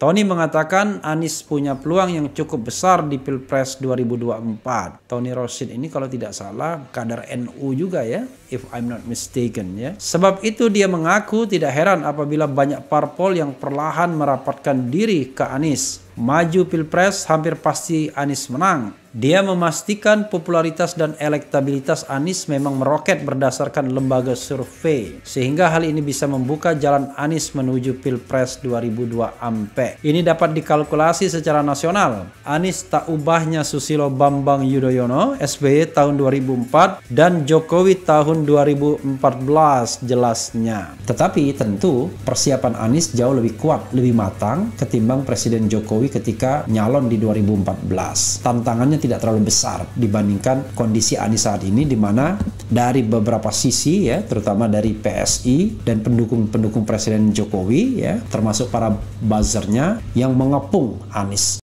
Tony mengatakan Anies punya peluang yang cukup besar di Pilpres 2024. Tony Rosin ini kalau tidak salah kader NU juga ya, if I'm not mistaken ya. Sebab itu dia mengaku tidak heran apabila banyak parpol yang perlahan merapatkan diri ke Anies. Maju Pilpres hampir pasti Anies menang. Dia memastikan popularitas dan elektabilitas Anies memang meroket berdasarkan lembaga survei, sehingga hal ini bisa membuka jalan Anies menuju Pilpres 2002 ampe. Ini dapat dikalkulasi secara nasional. Anies tak ubahnya Susilo Bambang Yudhoyono SBY tahun 2004 dan Jokowi tahun 2014 jelasnya. Tetapi tentu persiapan Anies jauh lebih kuat, lebih matang ketimbang Presiden Jokowi ketika nyalon di 2014. Tantangannya tidak terlalu besar dibandingkan kondisi Anies saat ini di mana dari beberapa sisi ya terutama dari PSI dan pendukung-pendukung Presiden Jokowi ya termasuk para buzzernya yang mengepung Anies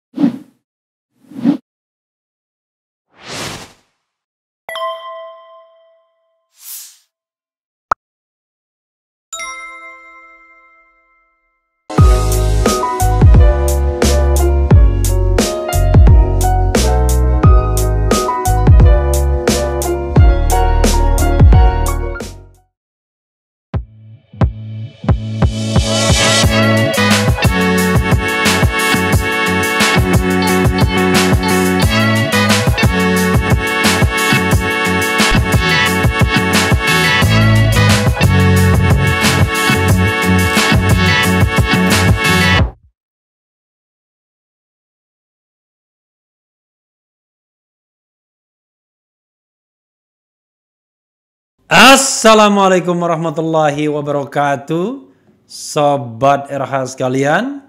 Assalamualaikum warahmatullahi wabarakatuh Sobat RH sekalian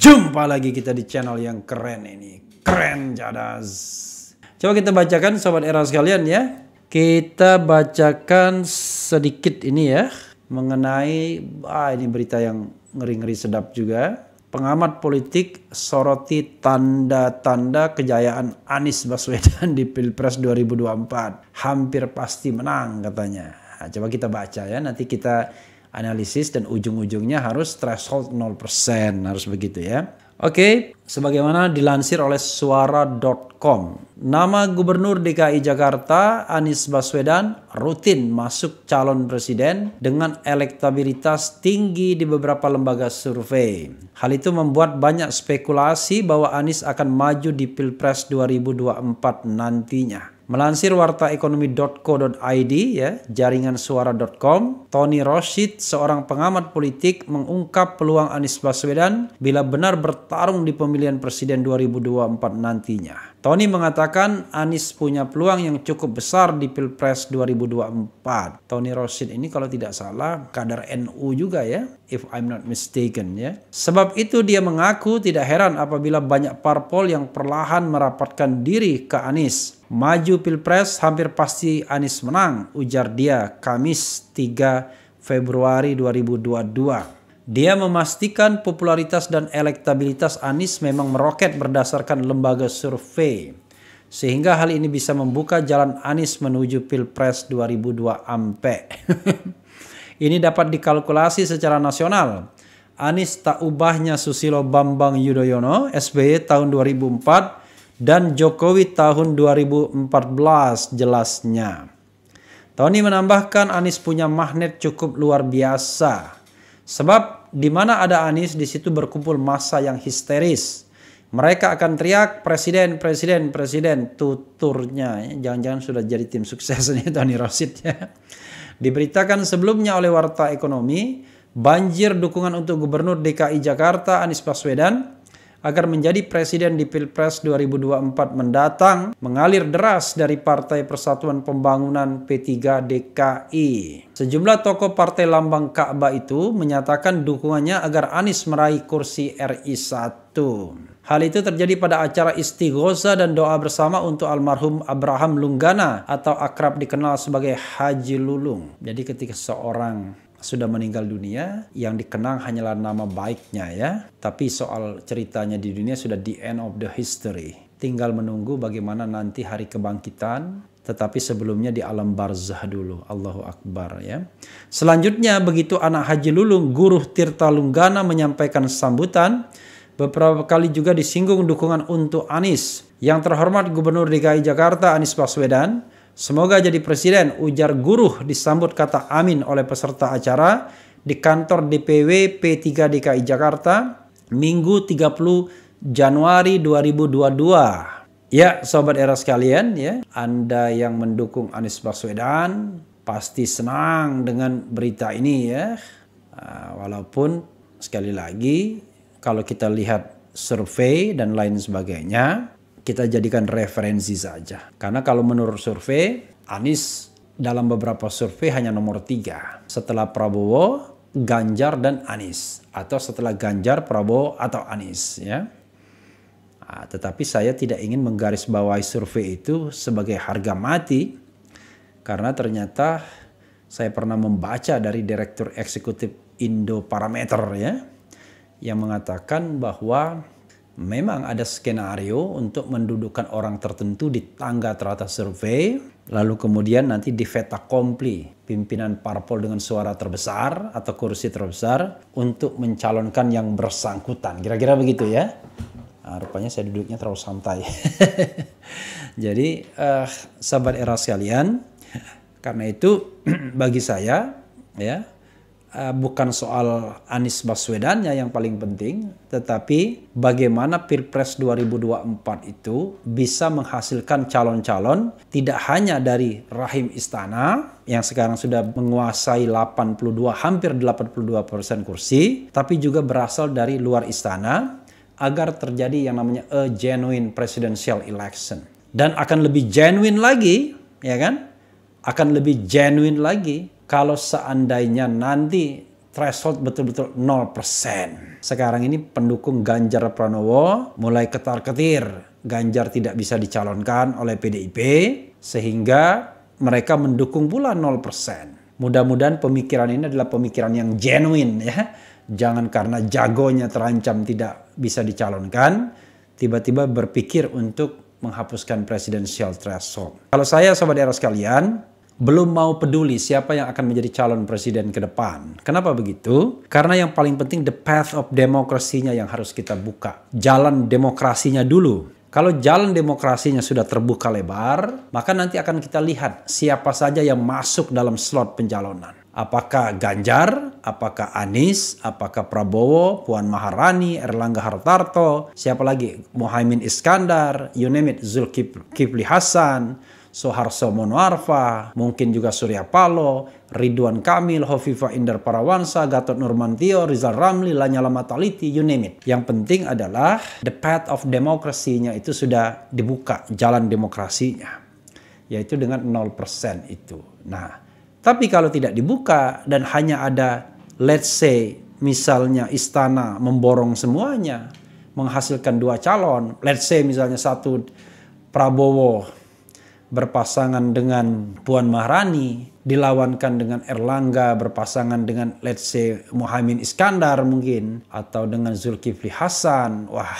Jumpa lagi kita di channel yang keren ini Keren jadas Coba kita bacakan Sobat RH sekalian ya Kita bacakan sedikit ini ya Mengenai ah ini berita yang ngeri-ngeri sedap juga pengamat politik soroti tanda-tanda kejayaan Anies Baswedan di Pilpres 2024. Hampir pasti menang katanya. Nah, coba kita baca ya, nanti kita analisis dan ujung-ujungnya harus threshold 0%, harus begitu ya. Oke, sebagaimana dilansir oleh suara.com. Nama Gubernur DKI Jakarta Anies Baswedan rutin masuk calon presiden dengan elektabilitas tinggi di beberapa lembaga survei. Hal itu membuat banyak spekulasi bahwa Anies akan maju di Pilpres 2024 nantinya. Melansir wartaekonomi.co.id ya, jaringan suara.com, Tony Rashid, seorang pengamat politik mengungkap peluang Anies Baswedan bila benar bertarung di pemilihan presiden 2024 nantinya. Tony mengatakan Anies punya peluang yang cukup besar di Pilpres 2024. Tony Rosin ini kalau tidak salah kader NU juga ya, if I'm not mistaken ya. Sebab itu dia mengaku tidak heran apabila banyak parpol yang perlahan merapatkan diri ke Anies. Maju Pilpres hampir pasti Anies menang, ujar dia Kamis 3 Februari 2022. Dia memastikan popularitas dan elektabilitas Anies memang meroket berdasarkan lembaga survei. Sehingga hal ini bisa membuka jalan Anies menuju Pilpres 2002 ampe. ini dapat dikalkulasi secara nasional. Anies tak ubahnya Susilo Bambang Yudhoyono SBY tahun 2004 dan Jokowi tahun 2014 jelasnya. Tony menambahkan Anies punya magnet cukup luar biasa. Sebab di mana ada Anies di situ berkumpul massa yang histeris. Mereka akan teriak presiden, presiden, presiden tuturnya. Ya, jangan-jangan sudah jadi tim sukses nih Tony Rosid ya. Diberitakan sebelumnya oleh Warta Ekonomi, banjir dukungan untuk Gubernur DKI Jakarta Anies Baswedan agar menjadi presiden di Pilpres 2024 mendatang mengalir deras dari Partai Persatuan Pembangunan P3 DKI. Sejumlah tokoh partai lambang Ka'bah itu menyatakan dukungannya agar Anies meraih kursi RI 1. Hal itu terjadi pada acara istighosa dan doa bersama untuk almarhum Abraham Lunggana atau akrab dikenal sebagai Haji Lulung. Jadi ketika seorang sudah meninggal dunia, yang dikenang hanyalah nama baiknya ya, tapi soal ceritanya di dunia sudah the end of the history. Tinggal menunggu bagaimana nanti hari kebangkitan, tetapi sebelumnya di alam barzah dulu. Allahu Akbar ya. Selanjutnya begitu anak haji lulung, guru Tirta Lunggana menyampaikan sambutan, Beberapa kali juga disinggung dukungan untuk Anis Yang terhormat Gubernur DKI Jakarta Anis Baswedan Semoga jadi presiden, ujar guru disambut kata amin oleh peserta acara di kantor DPW P3 DKI Jakarta Minggu 30 Januari 2022. Ya, sobat era sekalian, ya, Anda yang mendukung Anies Baswedan pasti senang dengan berita ini ya. Ah, walaupun sekali lagi kalau kita lihat survei dan lain sebagainya, kita jadikan referensi saja. Karena kalau menurut survei, Anies dalam beberapa survei hanya nomor tiga. Setelah Prabowo, Ganjar dan Anies. Atau setelah Ganjar, Prabowo atau Anies. Ya. Nah, tetapi saya tidak ingin menggarisbawahi survei itu sebagai harga mati. Karena ternyata saya pernah membaca dari Direktur Eksekutif Indo Parameter ya. Yang mengatakan bahwa memang ada skenario untuk mendudukkan orang tertentu di tangga teratas survei, lalu kemudian nanti di feta kompli pimpinan parpol dengan suara terbesar atau kursi terbesar untuk mencalonkan yang bersangkutan. Kira-kira begitu ya. Nah, rupanya saya duduknya terlalu santai. Jadi eh, sahabat era sekalian, karena itu bagi saya ya Eh, bukan soal Anies Baswedannya yang paling penting, tetapi bagaimana Pilpres 2024 itu bisa menghasilkan calon-calon tidak hanya dari rahim istana yang sekarang sudah menguasai 82 hampir 82 persen kursi, tapi juga berasal dari luar istana agar terjadi yang namanya a genuine presidential election dan akan lebih genuine lagi, ya kan? Akan lebih genuine lagi kalau seandainya nanti threshold betul-betul 0%. Sekarang ini pendukung Ganjar Pranowo mulai ketar-ketir. Ganjar tidak bisa dicalonkan oleh PDIP sehingga mereka mendukung pula 0%. Mudah-mudahan pemikiran ini adalah pemikiran yang genuine ya. Jangan karena jagonya terancam tidak bisa dicalonkan, tiba-tiba berpikir untuk menghapuskan presidensial threshold. Kalau saya sobat era sekalian, belum mau peduli siapa yang akan menjadi calon presiden ke depan. Kenapa begitu? Karena yang paling penting the path of demokrasinya yang harus kita buka. Jalan demokrasinya dulu. Kalau jalan demokrasinya sudah terbuka lebar, maka nanti akan kita lihat siapa saja yang masuk dalam slot pencalonan. Apakah Ganjar, apakah Anies, apakah Prabowo, Puan Maharani, Erlangga Hartarto, siapa lagi? Mohaimin Iskandar, you Zulkifli Hasan, Soeharto Monoarfa, mungkin juga Surya Paloh, Ridwan Kamil, Hovifa Indar Parawansa, Gatot Nurmantio, Rizal Ramli, Lanyala Mataliti, you name it. Yang penting adalah the path of demokrasinya itu sudah dibuka, jalan demokrasinya. Yaitu dengan 0% itu. Nah, tapi kalau tidak dibuka dan hanya ada let's say misalnya istana memborong semuanya, menghasilkan dua calon, let's say misalnya satu Prabowo berpasangan dengan Puan Maharani, dilawankan dengan Erlangga, berpasangan dengan let's say Muhammad Iskandar mungkin, atau dengan Zulkifli Hasan, wah,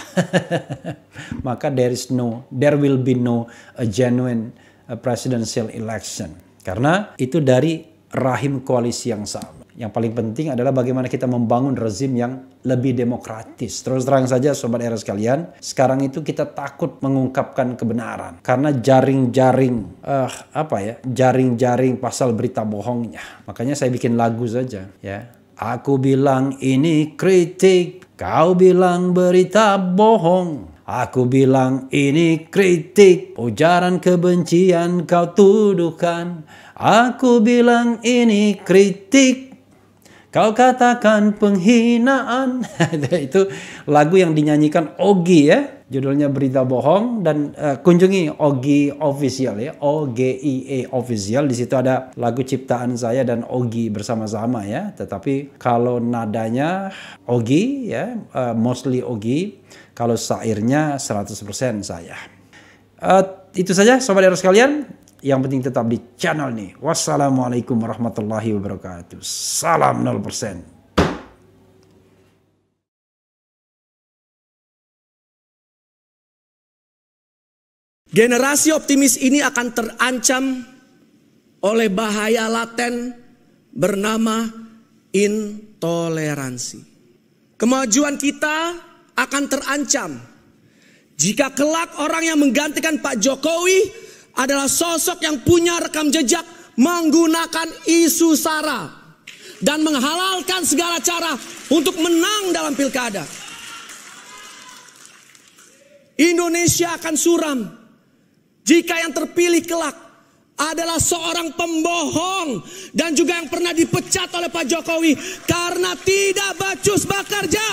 maka there is no, there will be no a genuine uh, presidential election. Karena itu dari rahim koalisi yang sama. Yang paling penting adalah bagaimana kita membangun rezim yang lebih demokratis. Terus terang saja sobat era sekalian, sekarang itu kita takut mengungkapkan kebenaran karena jaring-jaring uh, apa ya? jaring-jaring pasal berita bohongnya. Makanya saya bikin lagu saja ya. Aku bilang ini kritik, kau bilang berita bohong. Aku bilang ini kritik, ujaran kebencian kau tuduhkan. Aku bilang ini kritik, Kau katakan penghinaan. itu lagu yang dinyanyikan Ogi ya. Judulnya Berita Bohong dan uh, kunjungi Ogi Official ya. O G I E Official di situ ada lagu ciptaan saya dan Ogi bersama-sama ya. Tetapi kalau nadanya Ogi ya, uh, mostly Ogi, kalau syairnya 100% saya. Uh, itu saja sobat sobat sekalian yang penting tetap di channel nih. Wassalamualaikum warahmatullahi wabarakatuh. Salam 0%. Generasi optimis ini akan terancam oleh bahaya laten bernama intoleransi. Kemajuan kita akan terancam jika kelak orang yang menggantikan Pak Jokowi adalah sosok yang punya rekam jejak menggunakan isu sara dan menghalalkan segala cara untuk menang dalam pilkada. Indonesia akan suram jika yang terpilih kelak adalah seorang pembohong dan juga yang pernah dipecat oleh Pak Jokowi karena tidak bacus bekerja.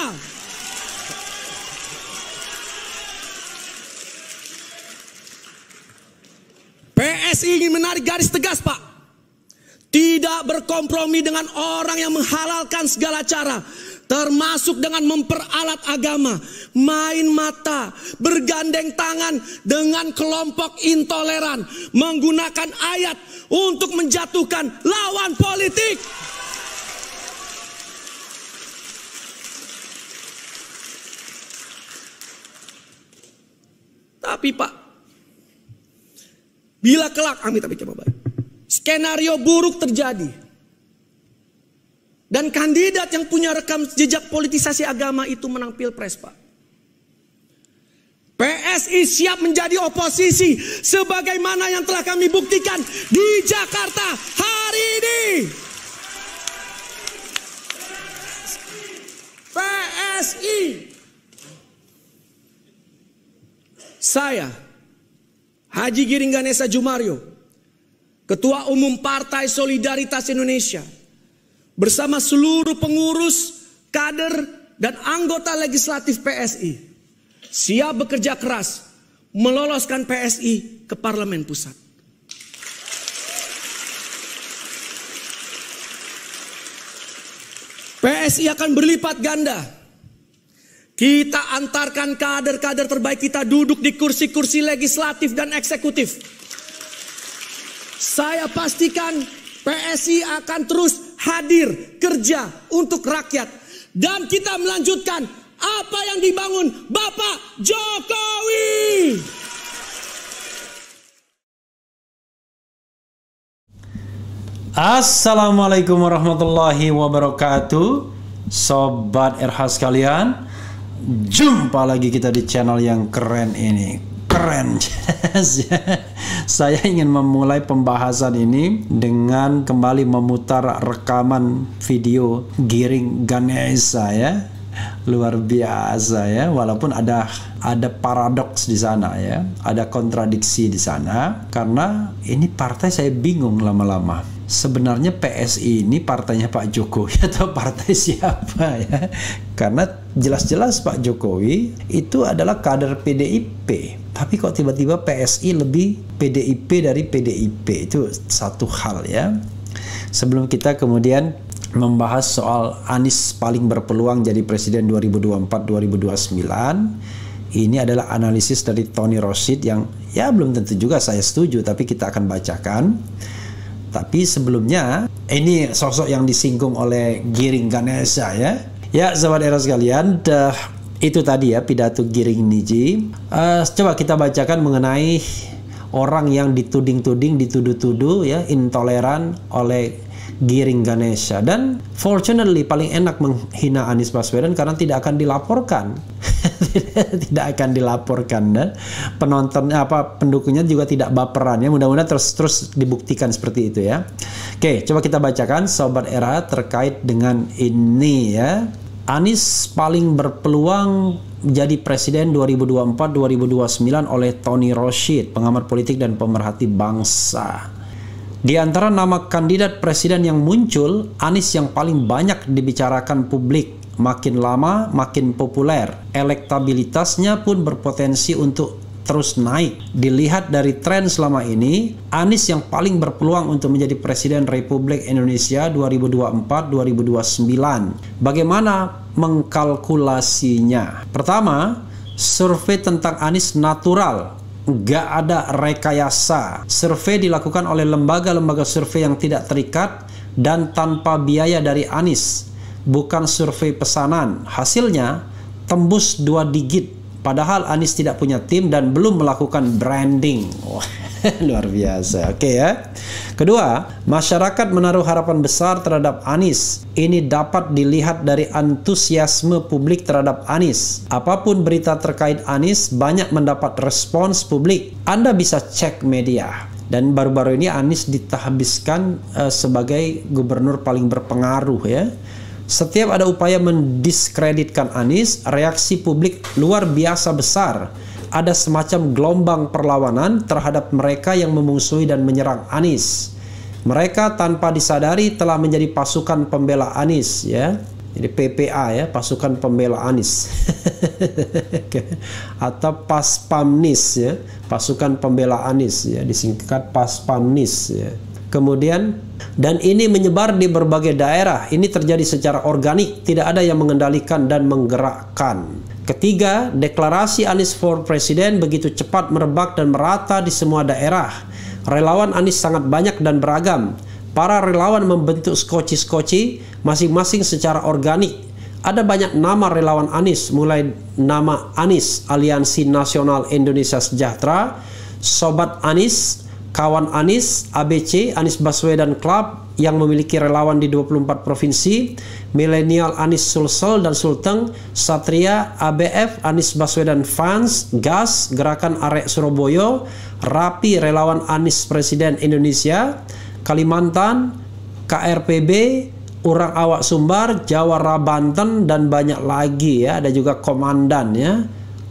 PSI ingin menarik garis tegas Pak. Tidak berkompromi dengan orang yang menghalalkan segala cara. Termasuk dengan memperalat agama. Main mata. Bergandeng tangan dengan kelompok intoleran. Menggunakan ayat untuk menjatuhkan lawan politik. Tapi Pak, Bila kelak, amin tapi coba baik. Skenario buruk terjadi. Dan kandidat yang punya rekam jejak politisasi agama itu menang pilpres pak. PSI siap menjadi oposisi sebagaimana yang telah kami buktikan di Jakarta hari ini. PSI. Saya Haji Ganesa Jumario, Ketua Umum Partai Solidaritas Indonesia, bersama seluruh pengurus, kader, dan anggota legislatif PSI, siap bekerja keras meloloskan PSI ke Parlemen Pusat. PSI akan berlipat ganda kita antarkan kader-kader terbaik kita duduk di kursi-kursi legislatif dan eksekutif. Saya pastikan PSI akan terus hadir kerja untuk rakyat. Dan kita melanjutkan apa yang dibangun Bapak Jokowi. Assalamualaikum warahmatullahi wabarakatuh. Sobat Erhas kalian. Jumpa lagi kita di channel yang keren ini. Keren. Saya ingin memulai pembahasan ini dengan kembali memutar rekaman video Giring Ganesha ya. Luar biasa ya, walaupun ada ada paradoks di sana ya, ada kontradiksi di sana karena ini partai saya bingung lama-lama sebenarnya PSI ini partainya Pak Jokowi atau partai siapa ya? Karena jelas-jelas Pak Jokowi itu adalah kader PDIP. Tapi kok tiba-tiba PSI lebih PDIP dari PDIP itu satu hal ya. Sebelum kita kemudian membahas soal Anies paling berpeluang jadi presiden 2024-2029, ini adalah analisis dari Tony Rosid yang ya belum tentu juga saya setuju tapi kita akan bacakan. Tapi sebelumnya, ini sosok yang disinggung oleh Giring Ganesha ya. Ya, sahabat era sekalian, dah, itu tadi ya pidato Giring Niji. Uh, coba kita bacakan mengenai orang yang dituding-tuding, dituduh-tuduh ya, intoleran oleh Giring Ganesha dan fortunately paling enak menghina Anies Baswedan karena tidak akan dilaporkan tidak akan dilaporkan dan ya. penonton apa pendukungnya juga tidak baperan ya mudah-mudahan terus terus dibuktikan seperti itu ya oke coba kita bacakan sobat era terkait dengan ini ya Anies paling berpeluang jadi presiden 2024-2029 oleh Tony Rashid, pengamat politik dan pemerhati bangsa. Di antara nama kandidat presiden yang muncul, Anies yang paling banyak dibicarakan publik Makin lama makin populer, elektabilitasnya pun berpotensi untuk terus naik. Dilihat dari tren selama ini, Anies yang paling berpeluang untuk menjadi Presiden Republik Indonesia 2024-2029. Bagaimana mengkalkulasinya? Pertama, survei tentang Anies natural nggak ada rekayasa. Survei dilakukan oleh lembaga-lembaga survei yang tidak terikat dan tanpa biaya dari Anies bukan survei pesanan. Hasilnya tembus dua digit. Padahal Anies tidak punya tim dan belum melakukan branding. Wah, luar biasa. Oke okay, ya. Kedua, masyarakat menaruh harapan besar terhadap Anies. Ini dapat dilihat dari antusiasme publik terhadap Anies. Apapun berita terkait Anies banyak mendapat respons publik. Anda bisa cek media dan baru-baru ini Anies ditahbiskan uh, sebagai gubernur paling berpengaruh ya setiap ada upaya mendiskreditkan Anies, reaksi publik luar biasa besar. Ada semacam gelombang perlawanan terhadap mereka yang memusuhi dan menyerang Anies. Mereka tanpa disadari telah menjadi pasukan pembela Anies ya. Jadi PPA ya, pasukan pembela Anies. Atau Paspamnis ya, pasukan pembela Anies ya, disingkat Paspamnis ya. Kemudian dan ini menyebar di berbagai daerah. Ini terjadi secara organik, tidak ada yang mengendalikan dan menggerakkan. Ketiga, deklarasi Anies for Presiden begitu cepat merebak dan merata di semua daerah. Relawan Anies sangat banyak dan beragam. Para relawan membentuk skoci-skoci masing-masing secara organik. Ada banyak nama relawan Anies, mulai nama Anies Aliansi Nasional Indonesia Sejahtera, Sobat Anies, kawan Anis, ABC Anis Baswedan Club yang memiliki relawan di 24 provinsi, Milenial Anis Sulsel dan Sulteng, Satria ABF Anis Baswedan Fans, GAS Gerakan Arek Surabaya, Rapi Relawan Anis Presiden Indonesia, Kalimantan, KRPB, Urang Awak Sumbar, Jawa Banten dan banyak lagi ya, ada juga komandan ya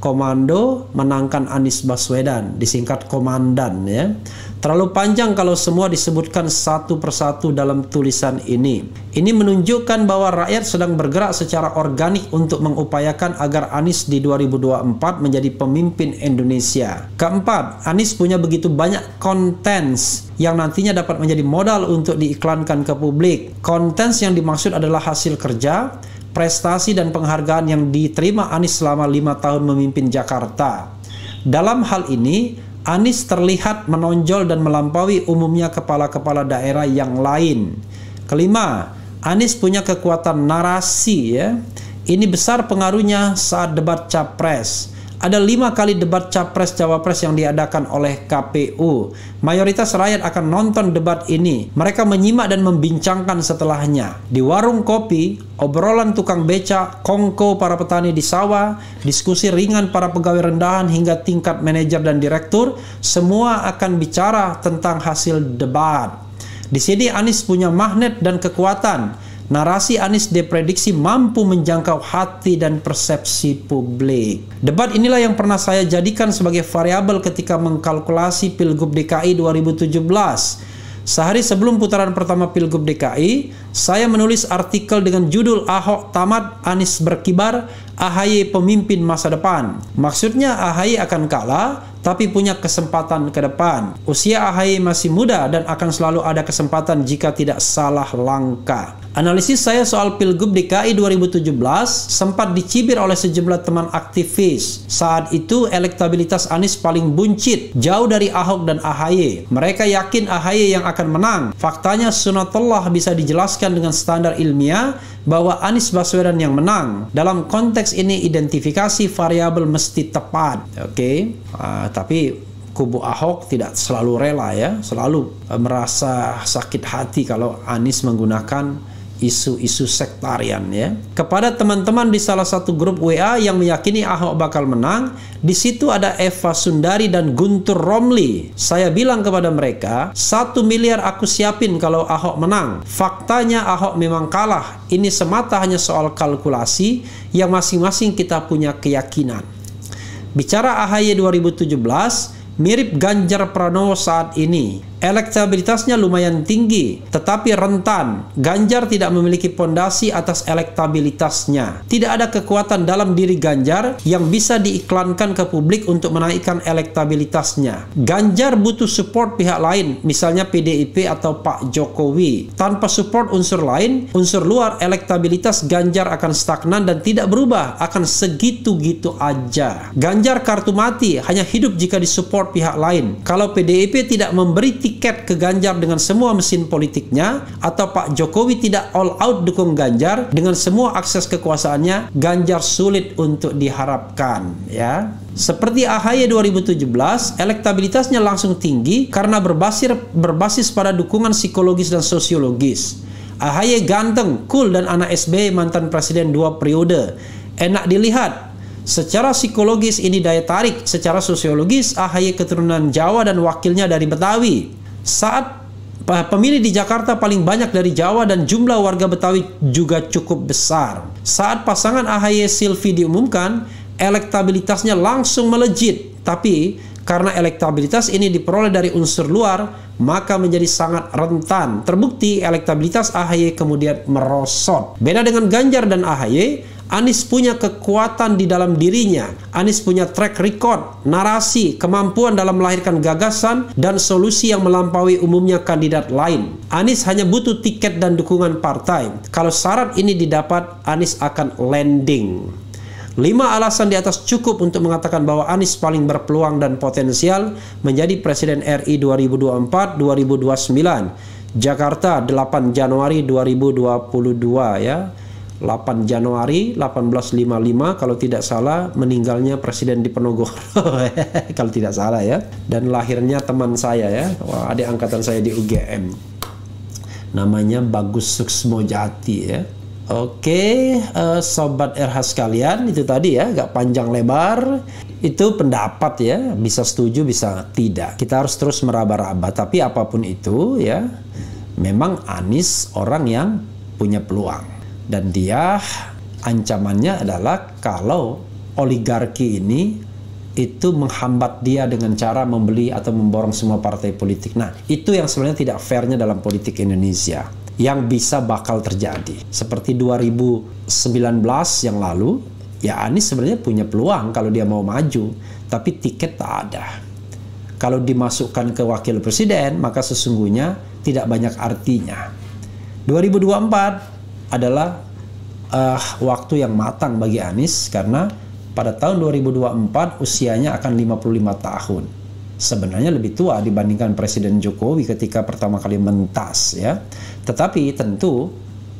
komando menangkan Anies Baswedan, disingkat komandan ya. Terlalu panjang kalau semua disebutkan satu persatu dalam tulisan ini. Ini menunjukkan bahwa rakyat sedang bergerak secara organik untuk mengupayakan agar Anies di 2024 menjadi pemimpin Indonesia. Keempat, Anies punya begitu banyak konten yang nantinya dapat menjadi modal untuk diiklankan ke publik. Konten yang dimaksud adalah hasil kerja, prestasi dan penghargaan yang diterima Anies selama lima tahun memimpin Jakarta. Dalam hal ini, Anies terlihat menonjol dan melampaui umumnya kepala-kepala daerah yang lain. Kelima, Anies punya kekuatan narasi ya. Ini besar pengaruhnya saat debat capres. Ada lima kali debat capres-cawapres yang diadakan oleh KPU. Mayoritas rakyat akan nonton debat ini. Mereka menyimak dan membincangkan setelahnya. Di warung kopi, obrolan tukang beca, kongko para petani di sawah, diskusi ringan para pegawai rendahan hingga tingkat manajer dan direktur, semua akan bicara tentang hasil debat. Di sini Anies punya magnet dan kekuatan Narasi Anies diprediksi mampu menjangkau hati dan persepsi publik. Debat inilah yang pernah saya jadikan sebagai variabel ketika mengkalkulasi Pilgub DKI 2017. Sehari sebelum putaran pertama Pilgub DKI, saya menulis artikel dengan judul Ahok Tamat Anies Berkibar, AHY Pemimpin Masa Depan. Maksudnya AHY akan kalah, tapi punya kesempatan ke depan. Usia AHY masih muda dan akan selalu ada kesempatan jika tidak salah langkah. Analisis saya soal Pilgub DKI 2017 sempat dicibir oleh sejumlah teman aktivis. Saat itu elektabilitas Anies paling buncit, jauh dari Ahok dan AHY. Mereka yakin AHY yang akan menang. Faktanya sunatullah bisa dijelaskan dengan standar ilmiah bahwa Anies Baswedan yang menang. Dalam konteks ini identifikasi variabel mesti tepat. Oke, okay? uh, tapi kubu Ahok tidak selalu rela ya, selalu eh, merasa sakit hati kalau Anies menggunakan isu-isu sektarian ya. Kepada teman-teman di salah satu grup WA yang meyakini Ahok bakal menang, di situ ada Eva Sundari dan Guntur Romli. Saya bilang kepada mereka, satu miliar aku siapin kalau Ahok menang. Faktanya Ahok memang kalah. Ini semata hanya soal kalkulasi yang masing-masing kita punya keyakinan. Bicara AHY 2017, mirip Ganjar Pranowo saat ini. Elektabilitasnya lumayan tinggi, tetapi rentan. Ganjar tidak memiliki pondasi atas elektabilitasnya. Tidak ada kekuatan dalam diri Ganjar yang bisa diiklankan ke publik untuk menaikkan elektabilitasnya. Ganjar butuh support pihak lain, misalnya PDIP atau Pak Jokowi. Tanpa support unsur lain, unsur luar elektabilitas Ganjar akan stagnan dan tidak berubah, akan segitu-gitu aja. Ganjar kartu mati, hanya hidup jika disupport pihak lain. Kalau PDIP tidak memberi tiket ke Ganjar dengan semua mesin politiknya atau Pak Jokowi tidak all out dukung Ganjar dengan semua akses kekuasaannya Ganjar sulit untuk diharapkan ya seperti AHY 2017, elektabilitasnya langsung tinggi karena berbasir berbasis pada dukungan psikologis dan sosiologis. AHY ganteng, cool dan anak SBY mantan presiden dua periode. Enak dilihat, Secara psikologis ini daya tarik, secara sosiologis AHY keturunan Jawa dan wakilnya dari Betawi. Saat pemilih di Jakarta paling banyak dari Jawa dan jumlah warga Betawi juga cukup besar. Saat pasangan AHY Silvi diumumkan, elektabilitasnya langsung melejit. Tapi karena elektabilitas ini diperoleh dari unsur luar, maka menjadi sangat rentan. Terbukti elektabilitas AHY kemudian merosot. Beda dengan Ganjar dan AHY, Anies punya kekuatan di dalam dirinya. Anies punya track record, narasi, kemampuan dalam melahirkan gagasan dan solusi yang melampaui umumnya kandidat lain. Anies hanya butuh tiket dan dukungan partai. Kalau syarat ini didapat, Anies akan landing. Lima alasan di atas cukup untuk mengatakan bahwa Anies paling berpeluang dan potensial menjadi Presiden RI 2024-2029. Jakarta 8 Januari 2022 ya. 8 Januari 1855 kalau tidak salah meninggalnya Presiden di Diponegoro kalau tidak salah ya dan lahirnya teman saya ya Wah, ada angkatan saya di UGM namanya Bagus Suksmojati ya Oke, uh, sobat RH sekalian, itu tadi ya, gak panjang lebar. Itu pendapat ya, bisa setuju, bisa tidak. Kita harus terus meraba-raba, tapi apapun itu ya, memang Anis orang yang punya peluang dan dia ancamannya adalah kalau oligarki ini itu menghambat dia dengan cara membeli atau memborong semua partai politik. Nah, itu yang sebenarnya tidak fairnya dalam politik Indonesia yang bisa bakal terjadi. Seperti 2019 yang lalu, ya Anies sebenarnya punya peluang kalau dia mau maju, tapi tiket tak ada. Kalau dimasukkan ke wakil presiden, maka sesungguhnya tidak banyak artinya. 2024 adalah uh, waktu yang matang bagi Anies karena pada tahun 2024 usianya akan 55 tahun. Sebenarnya lebih tua dibandingkan Presiden Jokowi ketika pertama kali mentas ya. Tetapi tentu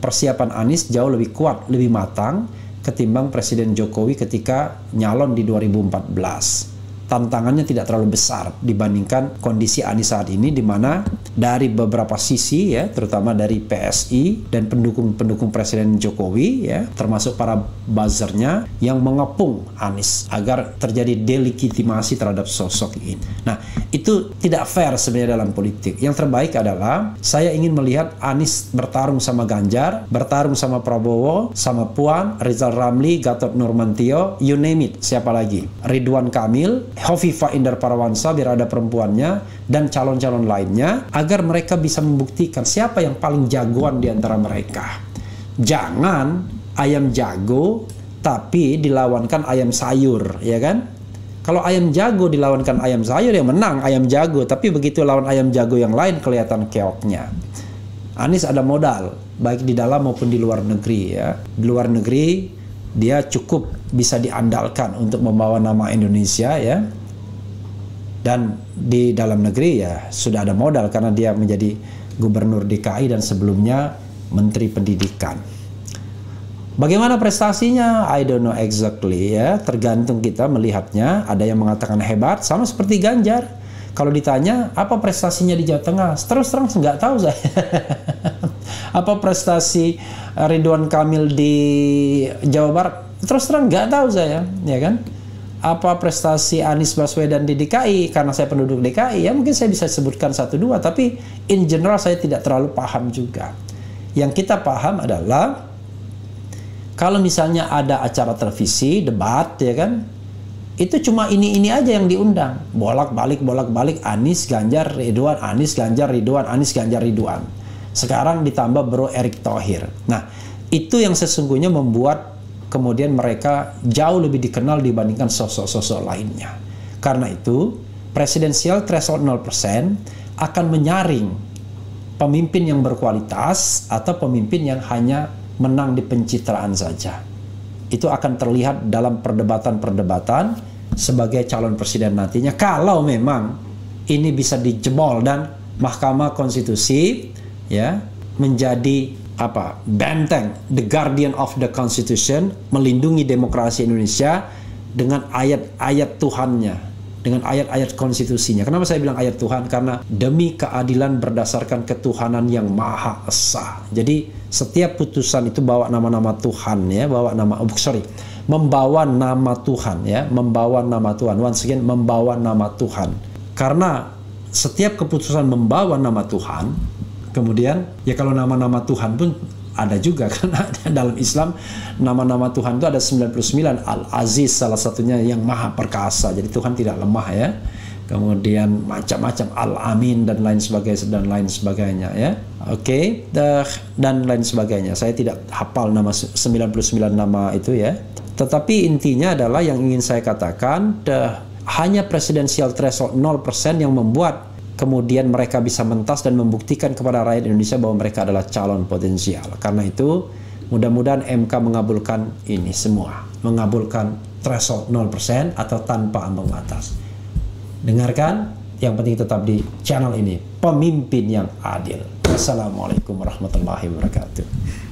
persiapan Anies jauh lebih kuat, lebih matang ketimbang Presiden Jokowi ketika nyalon di 2014 tantangannya tidak terlalu besar dibandingkan kondisi Anies saat ini di mana dari beberapa sisi ya terutama dari PSI dan pendukung-pendukung Presiden Jokowi ya termasuk para buzzernya yang mengepung Anies agar terjadi delegitimasi terhadap sosok ini. Nah, itu tidak fair sebenarnya dalam politik. Yang terbaik adalah saya ingin melihat Anies bertarung sama Ganjar, bertarung sama Prabowo, sama Puan, Rizal Ramli, Gatot Nurmantio, you name it, siapa lagi? Ridwan Kamil, Hovifa Indar Parawansa biar ada perempuannya dan calon-calon lainnya agar mereka bisa membuktikan siapa yang paling jagoan di antara mereka. Jangan ayam jago tapi dilawankan ayam sayur, ya kan? Kalau ayam jago dilawankan ayam sayur yang menang ayam jago, tapi begitu lawan ayam jago yang lain kelihatan keoknya. Anies ada modal baik di dalam maupun di luar negeri ya. Di luar negeri dia cukup bisa diandalkan untuk membawa nama Indonesia ya dan di dalam negeri ya sudah ada modal karena dia menjadi gubernur DKI dan sebelumnya menteri pendidikan. Bagaimana prestasinya? I don't know exactly ya, tergantung kita melihatnya. Ada yang mengatakan hebat sama seperti Ganjar. Kalau ditanya apa prestasinya di Jawa Tengah, terus terang nggak tahu saya. apa prestasi Ridwan Kamil di Jawa Barat? Terus terang nggak tahu saya, ya kan? Apa prestasi Anies Baswedan di DKI? Karena saya penduduk DKI, ya mungkin saya bisa sebutkan satu dua, tapi in general saya tidak terlalu paham juga. Yang kita paham adalah kalau misalnya ada acara televisi, debat, ya kan, itu cuma ini ini aja yang diundang bolak balik bolak balik Anis Ganjar Ridwan Anis Ganjar Ridwan Anis Ganjar Ridwan sekarang ditambah Bro Erick Thohir. Nah, itu yang sesungguhnya membuat kemudian mereka jauh lebih dikenal dibandingkan sosok-sosok lainnya. Karena itu, presidensial threshold 0% akan menyaring pemimpin yang berkualitas atau pemimpin yang hanya menang di pencitraan saja. Itu akan terlihat dalam perdebatan-perdebatan sebagai calon presiden nantinya kalau memang ini bisa dijemol dan Mahkamah Konstitusi ya menjadi apa benteng the guardian of the constitution melindungi demokrasi Indonesia dengan ayat-ayat Tuhannya dengan ayat-ayat konstitusinya. Kenapa saya bilang ayat Tuhan? Karena demi keadilan berdasarkan ketuhanan yang maha esa. Jadi setiap putusan itu bawa nama-nama Tuhan ya, bawa nama oh, sorry, membawa nama Tuhan ya, membawa nama Tuhan. Once again membawa nama Tuhan. Karena setiap keputusan membawa nama Tuhan, Kemudian ya kalau nama-nama Tuhan pun ada juga karena dalam Islam nama-nama Tuhan itu ada 99 Al-Aziz salah satunya yang maha perkasa jadi Tuhan tidak lemah ya kemudian macam-macam Al-Amin dan lain sebagainya dan lain sebagainya ya oke okay. dan lain sebagainya saya tidak hafal nama 99 nama itu ya tetapi intinya adalah yang ingin saya katakan the, hanya presidensial threshold 0% yang membuat kemudian mereka bisa mentas dan membuktikan kepada rakyat Indonesia bahwa mereka adalah calon potensial. Karena itu, mudah-mudahan MK mengabulkan ini semua, mengabulkan threshold 0% atau tanpa ambang batas. Dengarkan, yang penting tetap di channel ini, pemimpin yang adil. Assalamualaikum warahmatullahi wabarakatuh.